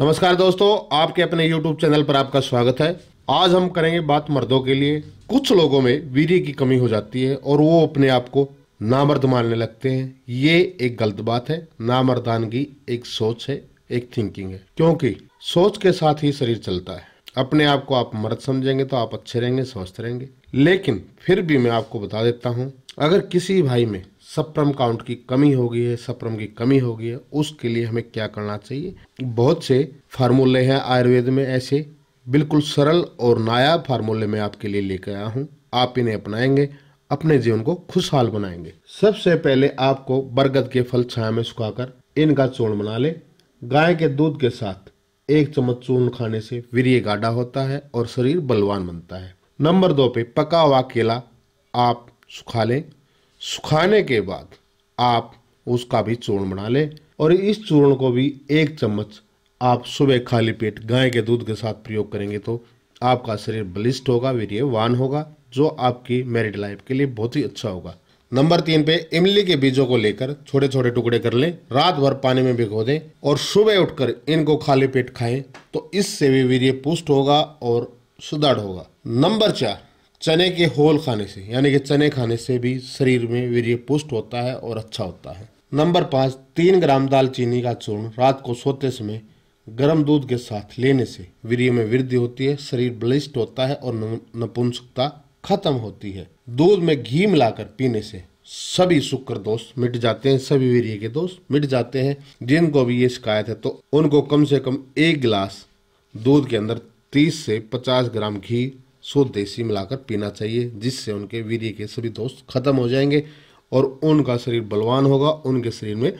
नमस्कार दोस्तों आपके अपने YouTube चैनल पर आपका स्वागत है आज हम करेंगे बात मर्दों के लिए कुछ लोगों में वीर्य की कमी हो जाती है और वो अपने आप को नामर्द मानने लगते हैं ये एक गलत बात है नामर्दानगी एक सोच है एक थिंकिंग है क्योंकि सोच के साथ ही शरीर चलता है अपने आप को आप मर्द समझेंगे तो आप अच्छे रहेंगे स्वस्थ रहेंगे लेकिन फिर भी मैं आपको बता देता हूँ अगर किसी भाई में सप्रम काउंट की कमी हो गई है सप्रम की कमी हो गई है उसके लिए हमें क्या करना चाहिए बहुत से फार्मूले हैं आयुर्वेद में ऐसे बिल्कुल सरल और नायाब फार्मूले में आपके लिए लेकर आया हूँ आप इन्हें अपनाएंगे अपने जीवन को खुशहाल बनाएंगे सबसे पहले आपको बरगद के फल छाया में सुखाकर इनका चूर्ण बना ले गाय के दूध के साथ एक चम्मच चूर्ण खाने से वीरिय गाढ़ा होता है और शरीर बलवान बनता है नंबर दो पे पका हुआ केला आप सुखा लें सुखाने के बाद आप उसका भी चूर्ण बना लें और इस चूर्ण को भी एक चम्मच आप सुबह खाली पेट गाय के दूध के साथ प्रयोग करेंगे तो आपका शरीर बलिष्ठ होगा वीर्यवान होगा जो आपकी मैरिड लाइफ के लिए बहुत ही अच्छा होगा नंबर तीन पे इमली के बीजों को लेकर छोटे छोटे टुकड़े कर लें रात भर पानी में भिगो दें और सुबह उठकर इनको खाली पेट खाएं तो इससे भी वीर्य पुष्ट होगा और सुदृढ़ होगा नंबर चार चने के होल खाने से यानी कि चने खाने से भी शरीर में वीर्य पुष्ट होता है और अच्छा होता है नंबर पाँच तीन ग्राम दालचीनी का चूर्ण रात को सोते समय गर्म दूध के साथ लेने से वीर्य में वृद्धि होती है शरीर बलिष्ठ होता है और नपुंसकता खत्म होती है दूध में घी मिलाकर पीने से सभी शुक्र दोष मिट जाते हैं सभी वीर्य के दोष मिट जाते हैं जिनको भी ये शिकायत है तो उनको कम से कम एक गिलास दूध के अंदर 30 से 50 ग्राम घी शुद्ध देसी मिलाकर पीना चाहिए जिससे उनके वीर्य के सभी दोष खत्म हो जाएंगे और उनका शरीर बलवान होगा उनके शरीर में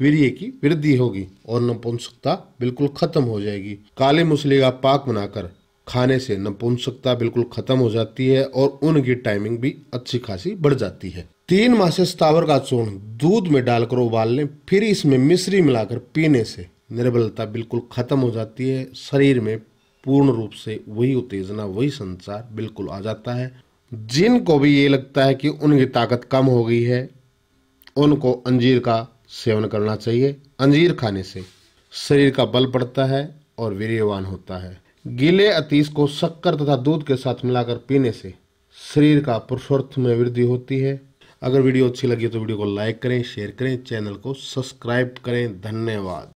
वीर्य की वृद्धि होगी और नपुंसकता बिल्कुल खत्म हो जाएगी काले मूसली का पाक बनाकर खाने से नपुंसकता बिल्कुल खत्म हो जाती है और उनकी टाइमिंग भी अच्छी खासी बढ़ जाती है तीन माह से स्थावर का चूर्ण दूध में डालकर उबाल लें फिर इसमें मिश्री मिलाकर पीने से निर्बलता बिल्कुल खत्म हो जाती है शरीर में पूर्ण रूप से वही उत्तेजना वही संसार बिल्कुल आ जाता है जिनको भी ये लगता है कि उनकी ताकत कम हो गई है उनको अंजीर का सेवन करना चाहिए अंजीर खाने से शरीर का बल बढ़ता है और वीर्यवान होता है गीले अतीस को शक्कर तथा दूध के साथ मिलाकर पीने से शरीर का पुरुषार्थ में वृद्धि होती है अगर वीडियो अच्छी लगी तो वीडियो को लाइक करें शेयर करें चैनल को सब्सक्राइब करें धन्यवाद